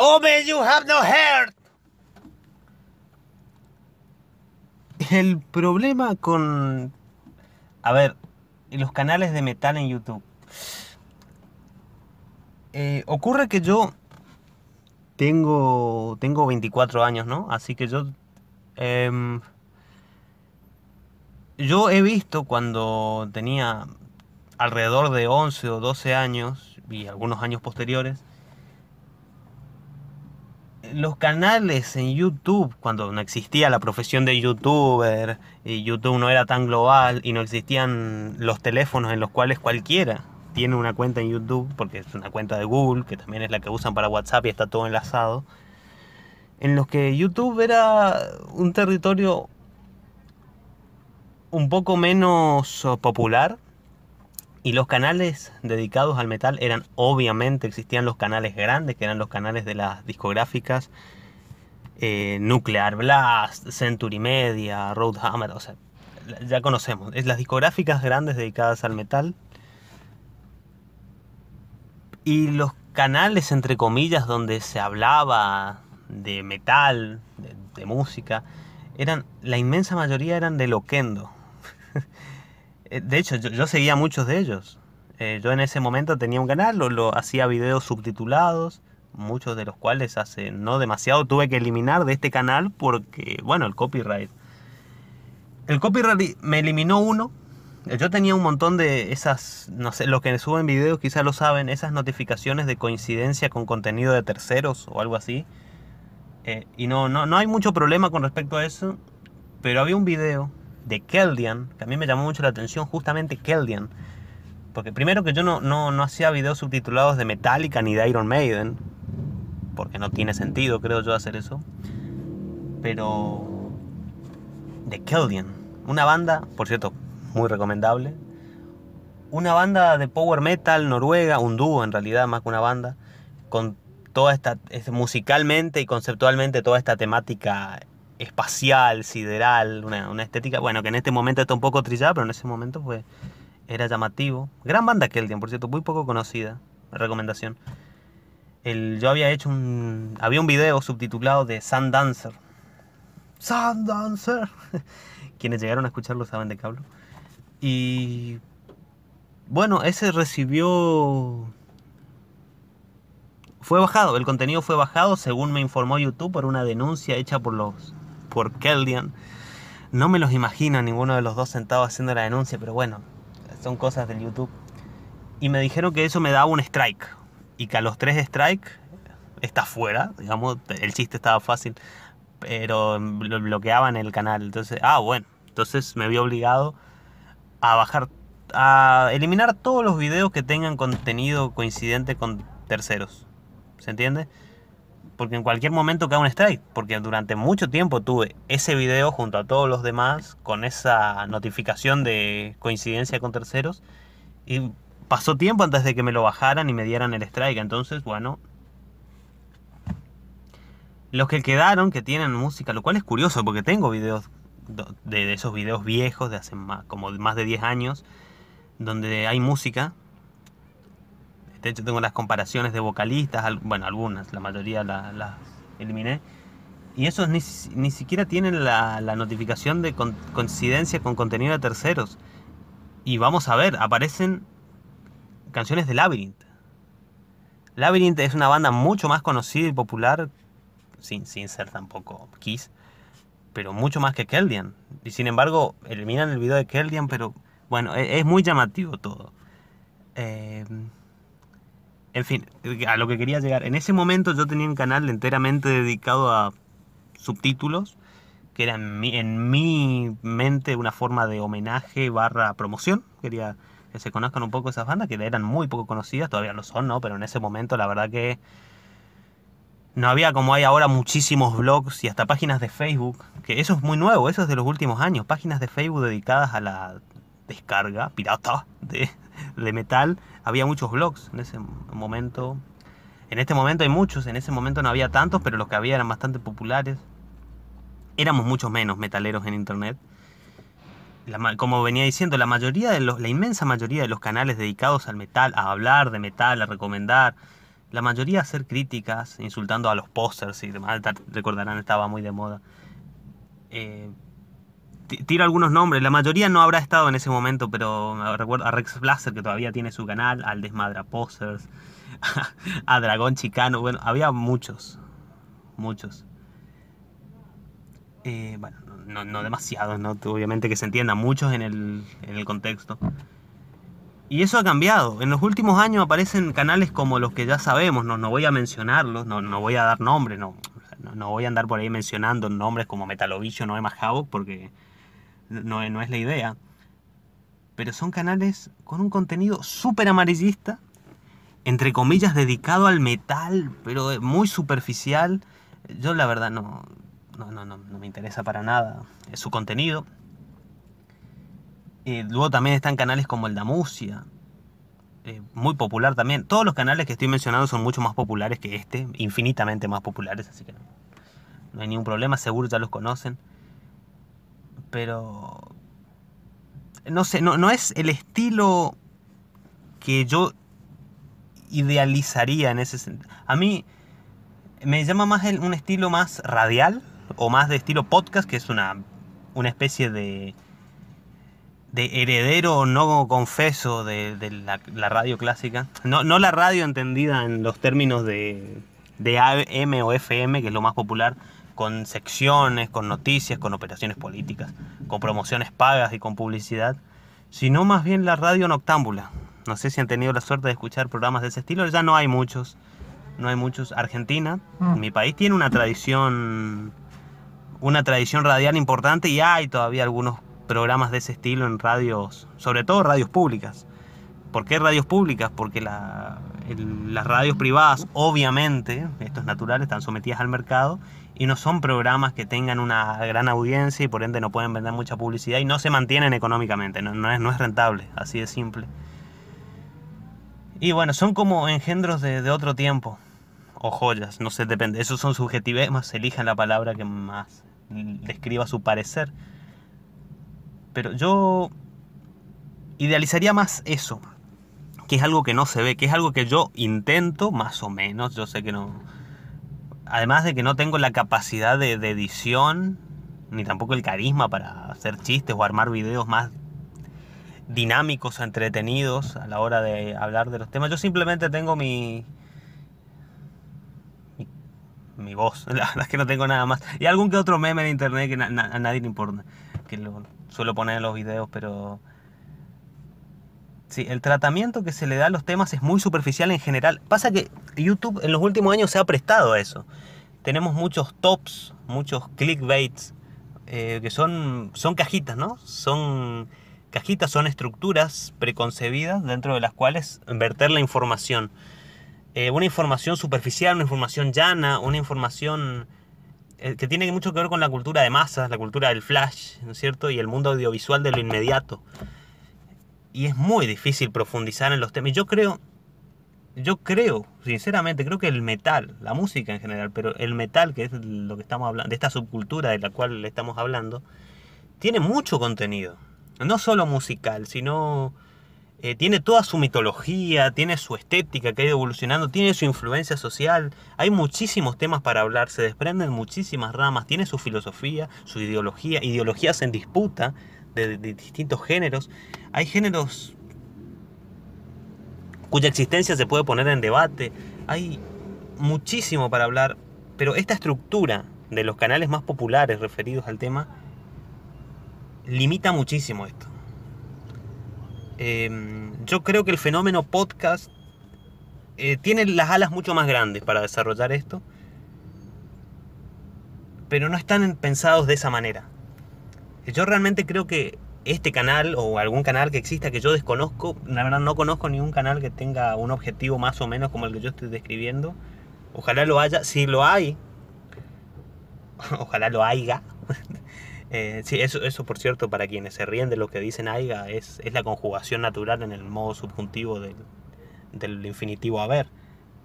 Oh man, you have no heart. El problema con. A ver, los canales de metal en YouTube. Eh, ocurre que yo tengo, tengo 24 años, ¿no? Así que yo... Em, yo he visto cuando tenía alrededor de 11 o 12 años y algunos años posteriores, los canales en YouTube, cuando no existía la profesión de youtuber, y YouTube no era tan global y no existían los teléfonos en los cuales cualquiera tiene una cuenta en YouTube, porque es una cuenta de Google, que también es la que usan para WhatsApp y está todo enlazado, en los que YouTube era un territorio un poco menos eh, popular, y los canales dedicados al metal eran, obviamente, existían los canales grandes, que eran los canales de las discográficas, eh, Nuclear Blast, Century Media, Roadhammer, o sea, ya conocemos. Es las discográficas grandes dedicadas al metal. Y los canales, entre comillas, donde se hablaba de metal, de, de música, eran, la inmensa mayoría eran de loquendo. Eh, de hecho, yo, seguía muchos de ellos. Eh, yo en ese momento tenía un canal, lo, lo hacía videos subtitulados, muchos de los cuales hace no demasiado tuve que eliminar de este canal porque, bueno, el copyright. El copyright me eliminó uno. Eh, yo tenía un montón de esas, no sé, los que suben videos quizás lo saben, esas notificaciones de coincidencia con contenido de terceros o algo así. y no, no, no hay mucho problema con respecto a eso, pero había un video de Keldian, que a mí me llamó mucho la atención justamente Keldian, porque primero que yo no, no, hacía videos subtitulados de Metallica ni de Iron Maiden, porque no tiene sentido, creo yo, hacer eso, pero de Keldian, una banda, por cierto, muy recomendable, una banda de power metal noruega, un dúo en realidad, más que una banda, con toda esta, musicalmente y conceptualmente toda esta temática espacial, sideral, una, una, estética, bueno, que en este momento está un poco trillada, pero en ese momento fue, era llamativo. Gran banda Keldian, por cierto, muy poco conocida, recomendación. yo había hecho un, había un video subtitulado de Sand Dancer. Sand Dancer. Quienes llegaron a escucharlo saben de qué hablo. Y bueno, ese recibió fue bajado, el contenido fue bajado según me informó YouTube por una denuncia hecha por los por Keldian, No me los imagino ninguno de los dos sentados haciendo la denuncia, pero bueno, son cosas del YouTube. Y me dijeron que eso me daba un strike. Y que a los tres strike está fuera, digamos, el chiste estaba fácil, pero lo bloqueaban el canal. Entonces, ah, bueno, entonces me vi obligado a bajar, a eliminar todos los videos que tengan contenido coincidente con terceros. ¿Se entiende? porque en cualquier momento cae un strike, porque durante mucho tiempo tuve ese video junto a todos los demás con esa notificación de coincidencia con terceros y pasó tiempo antes de que me lo bajaran y me dieran el strike, entonces bueno, los que quedaron que tienen música, lo cual es curioso porque tengo videos de, esos videos viejos de hace como más de 10 años donde hay música de tengo las comparaciones de vocalistas, bueno, algunas, la mayoría las la eliminé. Y esos ni, siquiera tienen la, notificación de coincidencia con contenido de terceros. Y vamos a ver, aparecen canciones de Labyrinth. Labyrinth es una banda mucho más conocida y popular, sin, sin ser tampoco Kiss, pero mucho más que Keldian. Y sin embargo, eliminan el video de Keldian, pero bueno, es, es muy llamativo todo. Eh, en fin, a lo que quería llegar. En ese momento yo tenía un canal enteramente dedicado a subtítulos, que era en mi, en mi mente una forma de homenaje barra promoción. Quería que se conozcan un poco esas bandas, que eran muy poco conocidas, todavía lo son, ¿no? Pero en ese momento la verdad que no había como hay ahora muchísimos blogs y hasta páginas de Facebook, que eso es muy nuevo, eso es de los últimos años, páginas de Facebook dedicadas a la descarga pirata de, de metal, había muchos blogs en ese momento. En este momento hay muchos, en ese momento no había tantos, pero los que había eran bastante populares. Éramos muchos menos metaleros en internet. como venía diciendo, la mayoría de los, la inmensa mayoría de los canales dedicados al metal, a hablar de metal, a recomendar, la mayoría a hacer críticas, insultando a los posters y demás, recordarán, estaba muy de moda. Eh, tiro algunos nombres, la mayoría no habrá estado en ese momento, pero recuerdo a Rex Blaser, que todavía tiene su canal, al Desmadra a, Dragón Chicano, bueno, había muchos, muchos. Eh, bueno, no, no demasiados, ¿no? obviamente que se entienda, muchos en el, en el contexto. Y eso ha cambiado. En los últimos años aparecen canales como los que ya sabemos, no, no voy a mencionarlos, no, voy a dar nombres, no, no, voy a andar por ahí mencionando nombres como Metalovillo o Emma porque no, no es la idea, pero son canales con un contenido súper amarillista, entre comillas dedicado al metal, pero muy superficial. Yo la verdad no, no, me interesa para nada su contenido. Eh, luego también están canales como el Damusia, eh, muy popular también. Todos los canales que estoy mencionando son mucho más populares que este, infinitamente más populares, así que no hay ningún problema, seguro ya los conocen. Pero. No sé, no, es el estilo que yo idealizaría en ese sentido. A mí me llama más el, un estilo más radial o más de estilo podcast, que es una, una especie de, de heredero no confeso de, de la, radio clásica. No, no, la radio entendida en los términos de, de AM o FM, que es lo más popular, con secciones, con noticias, con operaciones políticas, con promociones pagas y con publicidad, sino más bien la radio noctámbula. No sé si han tenido la suerte de escuchar programas de ese estilo, ya no hay muchos. No hay muchos. Argentina, mm. mi país, tiene una tradición, una tradición radial importante y hay todavía algunos programas de ese estilo en radios, sobre todo radios públicas. ¿Por qué radios públicas? Porque la, las radios privadas, obviamente, esto es natural, están sometidas al mercado y no son programas que tengan una gran audiencia y por ende no pueden vender mucha publicidad y no se mantienen económicamente, no, es, rentable, así de simple. Y bueno, son como engendros de, de otro tiempo, o joyas, no sé, depende, Eso son se elijan la palabra que más describa su parecer. Pero yo idealizaría más eso, que es algo que no se ve, que es algo que yo intento más o menos, yo sé que no... Además de que no tengo la capacidad de, edición, ni tampoco el carisma para hacer chistes o armar videos más dinámicos o entretenidos a la hora de hablar de los temas. Yo simplemente tengo mi, mi, voz, la verdad es que no tengo nada más. Y algún que otro meme en internet que a nadie le importa, que lo suelo poner en los videos, pero... Sí, el tratamiento que se le da a los temas es muy superficial en general. Pasa que YouTube en los últimos años se ha prestado a eso. Tenemos muchos tops, muchos clickbaits, eh, que son, son cajitas, ¿no? Son cajitas, son estructuras preconcebidas dentro de las cuales verter la información. Eh, una información superficial, una información llana, una información eh, que tiene mucho que ver con la cultura de masas, la cultura del flash, ¿no es cierto? Y el mundo audiovisual de lo inmediato y es muy difícil profundizar en los temas. Yo creo, yo creo, sinceramente, creo que el metal, la música en general, pero el metal, que es lo que estamos hablando, de esta subcultura de la cual le estamos hablando, tiene mucho contenido. No solo musical, sino eh, tiene toda su mitología, tiene su estética que ha ido evolucionando, tiene su influencia social, hay muchísimos temas para hablar, se desprenden muchísimas ramas, tiene su filosofía, su ideología, ideologías en disputa, de, distintos géneros. Hay géneros cuya existencia se puede poner en debate. Hay muchísimo para hablar, pero esta estructura de los canales más populares referidos al tema limita muchísimo esto. Em, yo creo que el fenómeno podcast eh, tiene las alas mucho más grandes para desarrollar esto, pero no están pensados de esa manera. Yo realmente creo que este canal o algún canal que exista que yo desconozco, la verdad no conozco ningún canal que tenga un objetivo más o menos como el que yo estoy describiendo. Ojalá lo haya, si lo hay, ojalá lo haya. Eh, sí, eso, eso por cierto, para quienes se ríen de lo que dicen haya, es, es la conjugación natural en el modo subjuntivo del, infinitivo haber.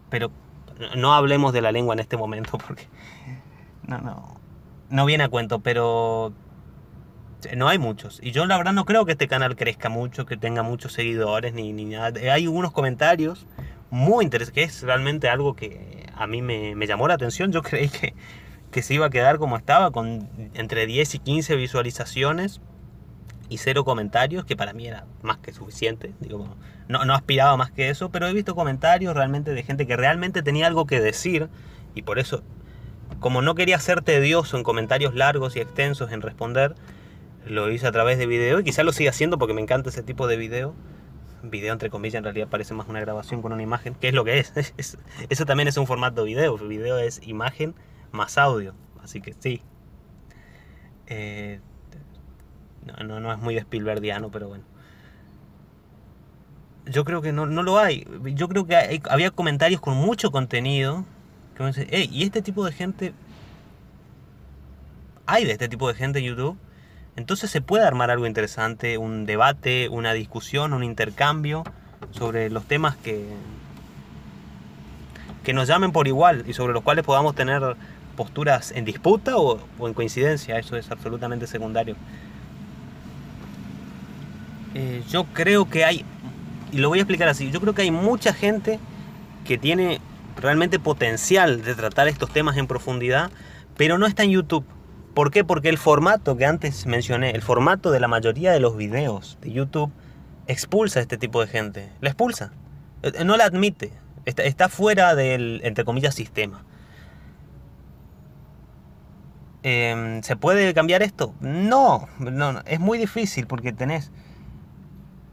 Pero no hablemos de la lengua en este momento porque no, no, no viene a cuento, pero no hay muchos. Y yo la verdad no creo que este canal crezca mucho, que tenga muchos seguidores ni, nada. Eh, hay unos comentarios muy interesantes, que es realmente algo que a mí me, llamó la atención. Yo creí que, que, se iba a quedar como estaba, con entre 10 y 15 visualizaciones y cero comentarios, que para mí era más que suficiente. Digo, no, no aspiraba más que eso, pero he visto comentarios realmente de gente que realmente tenía algo que decir y por eso como no quería ser tedioso en comentarios largos y extensos en responder, lo hice a través de video y quizás lo siga haciendo porque me encanta ese tipo de video. Video entre comillas, en realidad parece más una grabación con una imagen, que es lo que es. Eso también es un formato de video. Video es imagen más audio. Así que sí. Eh, no, no, es muy Spielbergiano, pero bueno. Yo creo que no, no lo hay. Yo creo que había comentarios con mucho contenido que y este tipo de gente. Hay de este tipo de gente en YouTube entonces se puede armar algo interesante, un debate, una discusión, un intercambio sobre los temas que, que nos llamen por igual y sobre los cuales podamos tener posturas en disputa o, en coincidencia. Eso es absolutamente secundario. Eh, yo creo que hay, y lo voy a explicar así, yo creo que hay mucha gente que tiene realmente potencial de tratar estos temas en profundidad, pero no está en YouTube. ¿Por qué? Porque el formato que antes mencioné, el formato de la mayoría de los videos de YouTube, expulsa a este tipo de gente. La expulsa. Eh, eh, no la admite. Está, fuera del, entre comillas, sistema. Em, ¿Se puede cambiar esto? No, es muy difícil porque tenés...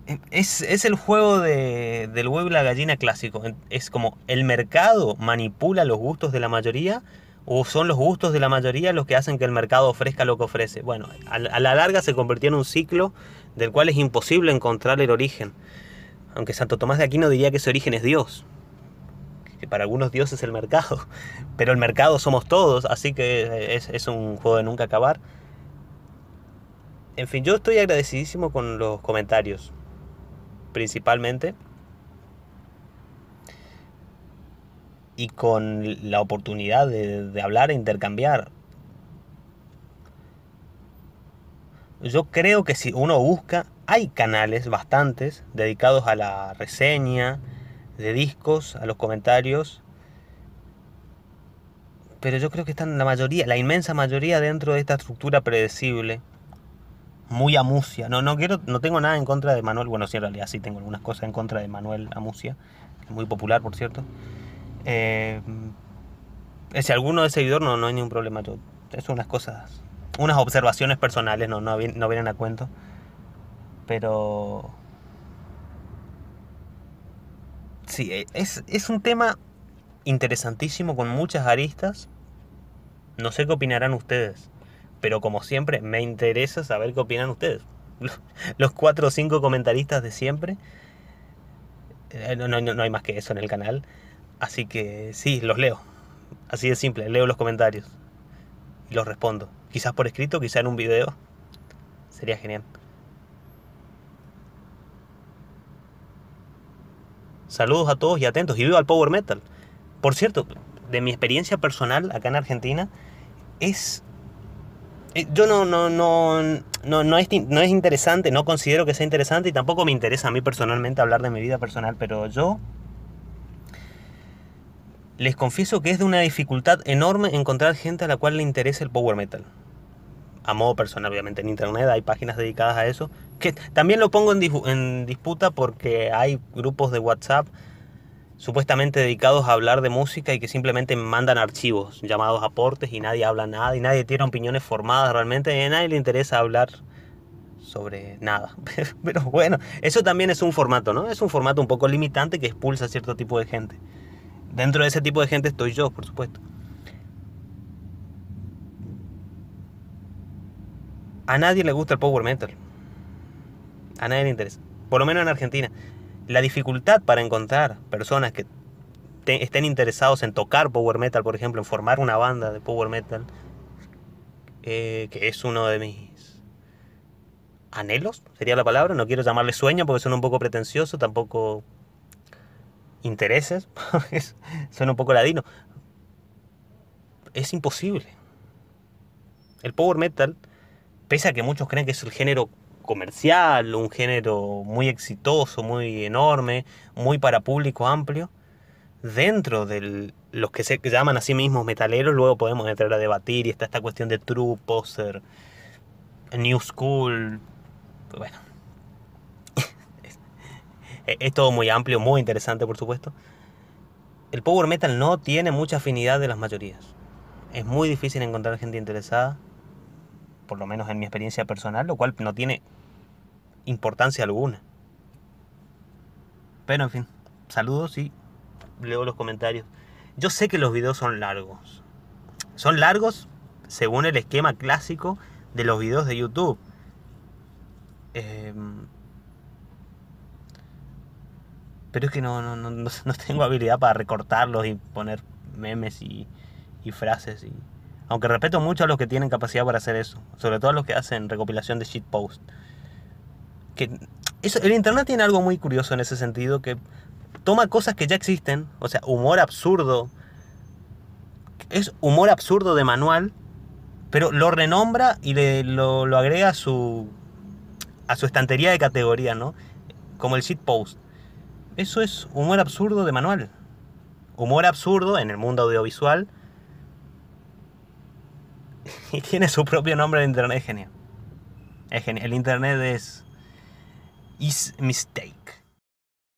Em, es, el juego de, del huevo y la gallina clásico. Es como el mercado manipula los gustos de la mayoría o son los gustos de la mayoría los que hacen que el mercado ofrezca lo que ofrece. Bueno, a, la larga se convirtió en un ciclo del cual es imposible encontrar el origen. Aunque Santo Tomás de Aquino diría que ese origen es Dios, que para algunos Dios es el mercado, pero el mercado somos todos, así que eh, es, es un juego de nunca acabar. En fin, yo estoy agradecidísimo con los comentarios, principalmente. y con la oportunidad de, hablar e intercambiar. Yo creo que si uno busca, hay canales bastantes dedicados a la reseña de discos, a los comentarios, pero yo creo que están la mayoría, la inmensa mayoría dentro de esta estructura predecible. Muy amucia. No, no quiero, no tengo nada en contra de Manuel. Bueno, sí, en realidad sí tengo algunas cosas en contra de Manuel Amucia, muy popular, por cierto. Eh, eh, si alguno es seguidor, no, no hay ningún problema. son unas cosas, unas observaciones personales, no, vienen a cuento. Pero. Sí, eh, es, un tema interesantísimo con muchas aristas. No sé qué opinarán ustedes, pero como siempre, me interesa saber qué opinan ustedes. Los cuatro o cinco comentaristas de siempre. No, no hay más que eso en el canal. Así que sí, los leo. Así de simple, leo los comentarios y los respondo. Quizás por escrito, quizás en un video. Sería genial. Saludos a todos y atentos y viva al power metal. Por cierto, de mi experiencia personal acá en Argentina, es. Eh, yo no, no, no, no, no, es, no es interesante, no considero que sea interesante y tampoco me interesa a mí personalmente hablar de mi vida personal, pero yo les confieso que es de una dificultad enorme encontrar gente a la cual le interese el power metal. A modo personal, obviamente, en internet hay páginas dedicadas a eso. Que también lo pongo en, disputa porque hay grupos de WhatsApp supuestamente dedicados a hablar de música y que simplemente mandan archivos llamados aportes y nadie habla nada y nadie tiene opiniones formadas realmente a nadie le interesa hablar sobre nada. Pero bueno, eso también es un formato, ¿no? Es un formato un poco limitante que expulsa a cierto tipo de gente. Dentro de ese tipo de gente estoy yo, por supuesto. A nadie le gusta el power metal. A nadie le interesa. Por lo menos en Argentina. La dificultad para encontrar personas que estén interesados en tocar power metal, por ejemplo, en formar una banda de power metal, eh, que es uno de mis anhelos, sería la palabra. No quiero llamarle sueño porque son un poco pretencioso, tampoco intereses, pues, suena un poco ladino, es imposible. El power metal, pese a que muchos creen que es el género comercial, un género muy exitoso, muy enorme, muy para público amplio, dentro de los que se llaman a sí mismos metaleros, luego podemos entrar a debatir y está esta cuestión de true, poser, new school, bueno, e-, es todo muy amplio, muy interesante, por supuesto. El power metal no tiene mucha afinidad de las mayorías. Es muy difícil encontrar gente interesada, por lo menos en mi experiencia personal, lo cual no tiene importancia alguna. Pero en fin, saludos y leo los comentarios. Yo sé que los videos son largos. Son largos según el esquema clásico de los videos de YouTube. Em, pero es que no, no, no, no tengo habilidad para recortarlos y poner memes y, y frases. Y... Aunque respeto mucho a los que tienen capacidad para hacer eso. Sobre todo a los que hacen recopilación de shitpost. Que eso, el internet tiene algo muy curioso en ese sentido que toma cosas que ya existen, o sea, humor absurdo. Es humor absurdo de manual, pero lo renombra y le, lo, lo, agrega a su, a su estantería de categoría, ¿no? Como el shitpost. Eso es humor absurdo de manual. Humor absurdo en el mundo audiovisual. Y tiene su propio nombre de internet, es genial. El internet es. Is mistake.